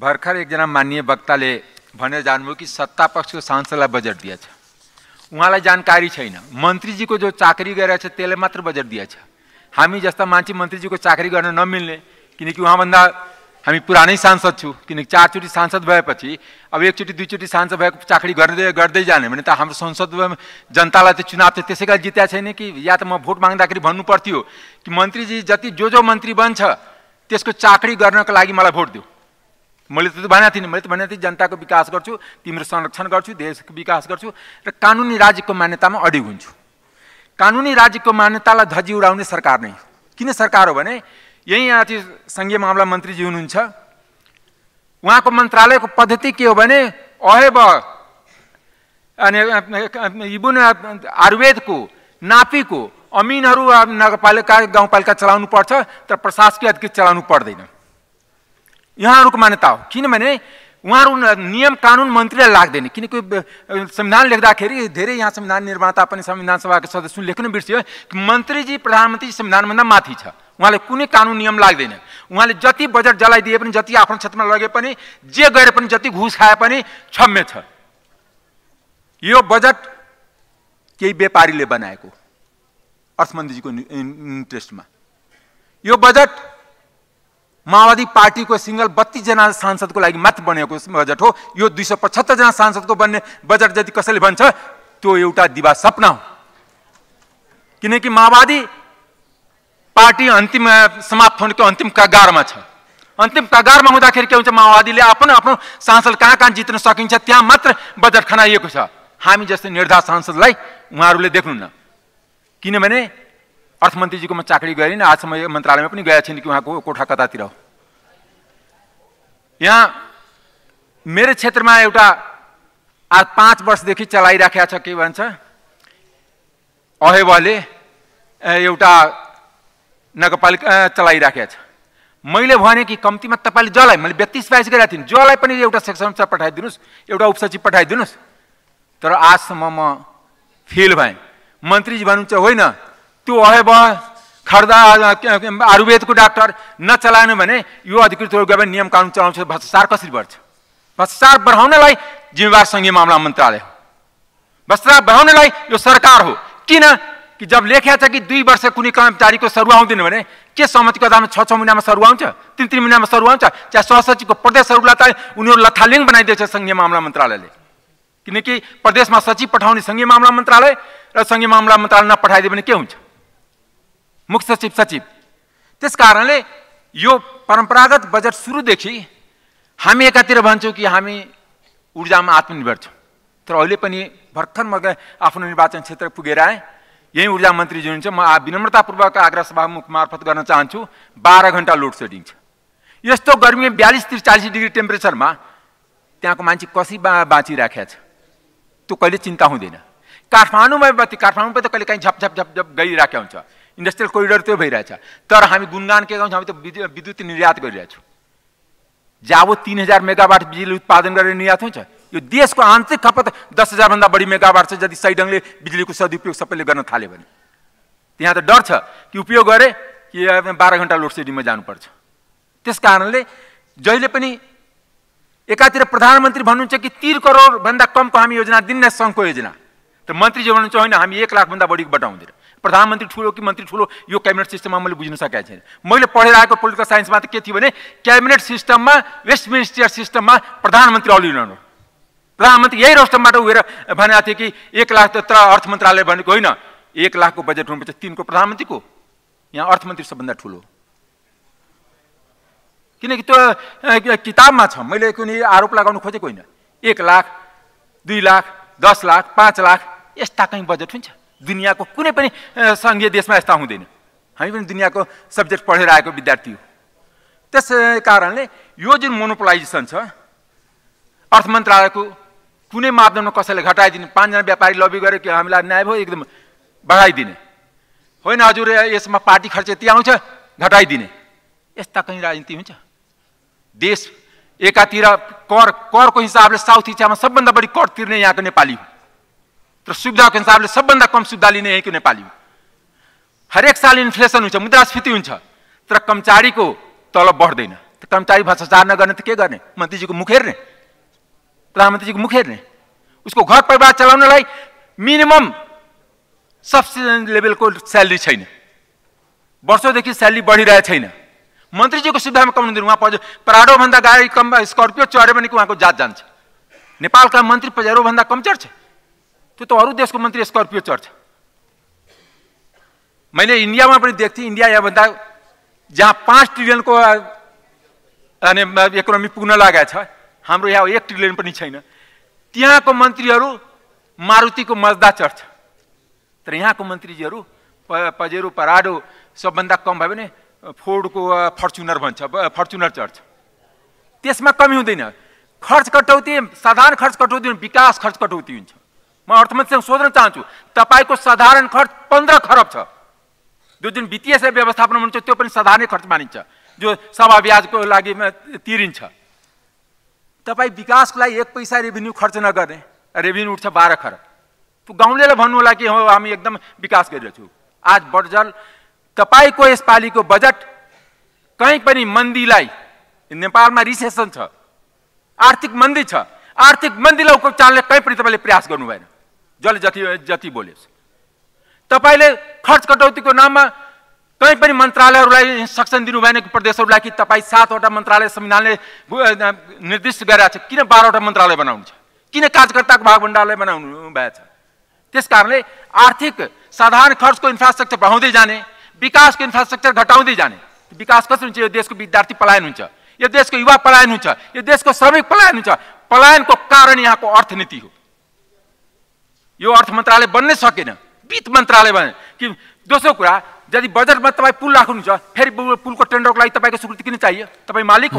भर्खर एकजना मान्य वक्ताले भनेर जानुभयो कि सत्ता पक्षको सांसदलाई बजेट दिएछ उहाँलाई जानकारी छैन मन्त्रीजीको जो चाकरी गरेछ त्यसले मात्र बजेट दिएछ हामी जस्ता मान्छे मन्त्रीजीको चाकरी गर्न नमिल्ने किनकि उहाँभन्दा हामी पुरानै सांसद छु किनकि चारचोटि सांसद भएपछि अब एकचोटि दुईचोटि सांसद भएको चाकरी गर्दै गर्दै जाने भने त हाम्रो संसद जनतालाई त चुनाव त त्यसै गरी जितेको छैन कि या त म भोट माग्दाखेरि भन्नु पर्थ्यो कि मन्त्रीजी जति जो जो मन्त्री बन्छ त्यसको चाकरी गर्नको लागि मलाई भोट दिऊ मैले त भनेको थिइनँ मैले त भनेको थिएँ जनताको विकास गर्छु तिम्रो संरक्षण गर्छु देशको विकास गर्छु र कानुनी राज्यको मान्यतामा अडिग हुन्छु कानुनी राज्यको मान्यतालाई धजी उडाउने सरकार नै किन सरकार हो भने यहीँ यहाँ चाहिँ सङ्घीय मामला मन्त्रीजी हुनुहुन्छ उहाँको मन्त्रालयको पद्धति के हो भने अहेब अनि इबुन आयुर्वेदको नापीको अमिनहरू नगरपालिका गाउँपालिका चलाउनु पर्छ तर प्रशासकीय अधिकृत चलाउनु पर्दैन यहाँहरूको मान्यता हो किनभने उहाँहरू नियम कानुन मन्त्रीलाई लाग्दैन किनकि संविधान लेख्दाखेरि धेरै यहाँ संविधान निर्माता पनि संविधान सभाको सदस्य लेख्नु बिर्सियो कि मन्त्रीजी प्रधानमन्त्री संविधानभन्दा माथि छ उहाँले कुनै कानुन नियम लाग्दैन उहाँले जति बजेट जलाइदिए पनि जति आफ्नो क्षेत्रमा लगे पनि जे गरे पनि जति घुस खाए पनि क्षम्य छ यो बजेट केही व्यापारीले बनाएको अर्थमन्त्रीजीको इन्ट्रेस्टमा यो बजेट माओवादी पार्टीको सिङ्गल बत्तिसजना सांसदको लागि मात्र बनेको बजेट हो यो दुई सय पचहत्तरजना सांसदको बन्ने बजेट जति कसैले भन्छ त्यो एउटा दिवा सपना हो किनकि माओवादी पार्टी अन्तिम समाप्त हुनुको अन्तिम कगारमा छ अन्तिम कगारमा हुँदाखेरि के हुन्छ माओवादीले आफ्नो आफ्नो सांसद कहाँ कहाँ जित्न सकिन्छ त्यहाँ मात्र बजेट खनाइएको छ हामी जस्तो निर्धार सांसदलाई उहाँहरूले देख्नुहुन्न किनभने अर्थमन्त्रीजीको म चाकरी गएन आजसम्म यो मन्त्रालयमा पनि गएको छैन कि उहाँको कोठा कतातिर हो यहाँ मेरो क्षेत्रमा एउटा आज पाँच वर्षदेखि चलाइराखेको छ के भन्छ अहेवाले एउटा नगरपालिका चलाइराखेको छ मैले भने कि कम्तीमा तपाईँले जसलाई मैले व्यक्ति सिफारिस गरेको थिएँ जसलाई पनि एउटा सेक्सनमा पठाइदिनुहोस् एउटा उपसचिव पठाइदिनुहोस् तर आजसम्म म फेल भएँ मन्त्रीजी भन्नुहुन्छ होइन त्यो अहे ब खर्दा आयुर्वेदको डाक्टर नचलाएन भने यो अधिकृतहरू गयो नियम कानुन चला भ्रष्टाचार कसरी बढ्छ भ्रष्टाचार बढ़ाने जिम्मेवार संघीय मामला मंत्रालय हो भ्रष्टाचार बढ़ाने यो सरकार हो किन कि जब लेख्या कि दुई वर्ष कुछ कर्मचारी को आउँदैन भने के सहमति कदामा छ छ महिनामा सरुवा आउँछ तीन महीना में सरुवा आउँछ चाहे को प्रदेश त उनीहरू लथालिङ बनाइदिएछ सङ्घीय मामला क्योंकि प्रदेश में सचिव पठाने सङ्घीय मामला मंत्रालय र सङ्घीय मामला मंत्रालय नपठाइदियो भने के हुन्छ मुख्य सचिव सचिव त्यस कारणले यो परम्परागत बजेट सुरुदेखि हामी एकातिर भन्छौँ कि हामी ऊर्जामा आत्मनिर्भर छौँ तर अहिले पनि भर्खर म आफ्नो निर्वाचन क्षेत्र पुगेर आएँ यहीँ ऊर्जा मन्त्री जुन हुन्छ म विनम्रतापूर्वक आग्रह सभामुख मार्फत गर्न चाहन्छु बाह्र घन्टा लोड सेडिङ छ यस्तो गर्मी बयालिस त्रिचालिस डिग्री टेम्परेचरमा त्यहाँको मान्छे कसरी बा बाँचिराखेको छ त्यो कहिले चिन्ता हुँदैन काठमाडौँमा काठमाडौँमा त कहिले काहीँ झप झप गइराखेको हुन्छ इन्डस्ट्रियल कोरिडोर त्यो भइरहेछ तर हामी गुणगान के गर्छौँ हामी त विद्युत निर्यात गरिरहेछौँ जाबो तिन हजार मेगावाट बिजुली उत्पादन गरेर निर्यात हुन्छ यो देशको आन्तरिक खपत दस हजारभन्दा बढी मेगावाट छ यदि सही ढङ्गले बिजुलीको सदुपयोग सबैले गर्न थाल्यो भने त्यहाँ त डर छ कि उपयोग गरे कि बाह्र घन्टा लोड सेडिङमा जानुपर्छ त्यस कारणले जहिले पनि एकातिर प्रधानमन्त्री भन्नुहुन्छ कि तिन करोडभन्दा कमको हामी योजना दिन्न सङ्घको योजना त मन्त्रीजी भन्नुहुन्छ होइन हामी एक लाखभन्दा बढीको बटाउँदैन प्रधानमन्त्री ठुलो कि मन्त्री ठुलो यो क्याबिनेट सिस्टममा मैले बुझ्न सकेको छैन मैले पढेर आएको पोलिटिकल साइन्समा त के थियो भने क्याबिनेट सिस्टममा वेस्ट मिनिस्टर सिस्टममा प्रधानमन्त्री अलि प्रधानमन्त्री यही रोस्टमबाट उएर भनेको थियो कि एक लाख त अर्थ मन्त्रालय भनेको होइन एक लाखको बजेट हुनुपर्छ तिनको प्रधानमन्त्रीको यहाँ अर्थमन्त्री सबभन्दा ठुलो किनकि त्यो किताबमा छ मैले कुनै आरोप लगाउनु खोजेको होइन एक लाख दुई लाख दस लाख पाँच लाख यस्ता कहीँ बजेट हुन्छ दुनियाँको कुनै पनि सङ्घीय देशमा यस्ता हुँदैन हामी पनि दुनियाँको सब्जेक्ट पढेर आएको विद्यार्थी हो त्यस कारणले यो जुन मोनोपोलाइजेसन छ अर्थ मन्त्रालयको कुनै मापदण्डमा कसैले घटाइदिने पाँचजना व्यापारी लबी गऱ्यो कि हामीलाई न्याय भयो एकदम बढाइदिने होइन हजुर यसमा पार्टी खर्च यति आउँछ घटाइदिने यस्ता कहीँ राजनीति हुन्छ देश एकातिर कर करको हिसाबले साउथ एसियामा सबभन्दा बढी कर तिर्ने यहाँको नेपाली हो तर सुविधाको हिसाबले सबभन्दा कम सुविधा लिने यहीँको नेपाली हो हरेक साल इन्फ्लेसन हुन्छ मुद्रास्फीति हुन्छ तर कर्मचारीको तलब बढ्दैन कर्मचारी भ्रष्टाचार नगर्ने त के गर्ने मन्त्रीजीको मुख हेर्ने प्रधानमन्त्रीजीको मुख हेर्ने उसको घर परिवार चलाउनलाई मिनिमम सब्सिडी लेभलको स्यालेरी छैन वर्षौँदेखि स्यालेरी बढिरहेको छैन मन्त्रीजीको सुविधामा कम हुँदैन उहाँ पराडोभन्दा गाडी कम स्कर्पियो चढ्यो भने उहाँको जात जान्छ नेपालका मन्त्री पजारोभन्दा कम चढ्छ त्यो त अरू देशको मन्त्री स्कर्पियो चढ्छ मैले इन्डियामा पनि देख्थेँ इन्डिया यहाँभन्दा जहाँ पाँच ट्रिलियनको अनि इकोनोमी पुग्न लागेको छ हाम्रो यहाँ एक ट्रिलियन पनि छैन त्यहाँको मन्त्रीहरू मारुतिको मजदा चढ्छ तर यहाँको मन्त्रीजीहरू प पजेरो पराडो सबभन्दा कम भयो भने फोर्डको फर्चुनर भन्छ फर्चुनर चढ्छ त्यसमा कमी हुँदैन खर्च कटौती साधारण खर्च कटौती विकास खर्च कटौती हुन्छ म अर्थमन्त्रीसँग सोध्न चाहन्छु तपाईँको साधारण खर्च पन्ध्र खरब छ जो जुन वित्तीय व्यवस्थापन हुन्छ त्यो पनि साधारण खर्च मानिन्छ जो सभा ब्याजको लागि तिरिन्छ तपाईँ विकासको लागि एक पैसा रेभिन्यू खर्च नगर्ने रेभिन्यू उठ्छ बाह्र खरब त्यो गाउँलेलाई भन्नु होला कि हो हामी एकदम विकास गरिरहेछु आज बडजल तपाईँको यसपालिको बजेट कहीँ पनि मन्दीलाई नेपालमा रिसेसन छ आर्थिक मन्दी छ आर्थिक मन्दीलाई उपचारले कहीँ पनि तपाईँले प्रयास गर्नु भएन जसले जति जति बोल्यो तपाईँले खर्च कटौतीको नाममा कहीँ पनि मन्त्रालयहरूलाई इन्स्ट्रक्सन दिनुभएन प्रदेशहरूलाई कि तपाईँ सातवटा मन्त्रालय संविधानले निर्दिष्ट गरिरहेको छ किन बाह्रवटा मन्त्रालय बनाउनु छ किन कार्यकर्ताको भागभण्डारलाई बनाउनु भएको छ त्यस कारणले आर्थिक साधारण खर्चको इन्फ्रास्ट्रक्चर बढाउँदै जाने विकासको इन्फ्रास्ट्रक्चर घटाउँदै जाने विकास कसरी हुन्छ यो देशको विद्यार्थी पलायन हुन्छ यो देशको युवा पलायन हुन्छ यो देशको श्रमिक पलायन हुन्छ पलायनको कारण यहाँको अर्थनीति हो यो अर्थ मन्त्रालय बन्नै सकेन वित्त मन्त्रालय बने कि दोस्रो कुरा यदि बजेटमा तपाईँ पुल राख्नुहुन्छ फेरि पुलको टेन्डरको लागि तपाईँको स्वीकृति किन चाहियो तपाईँ मालिक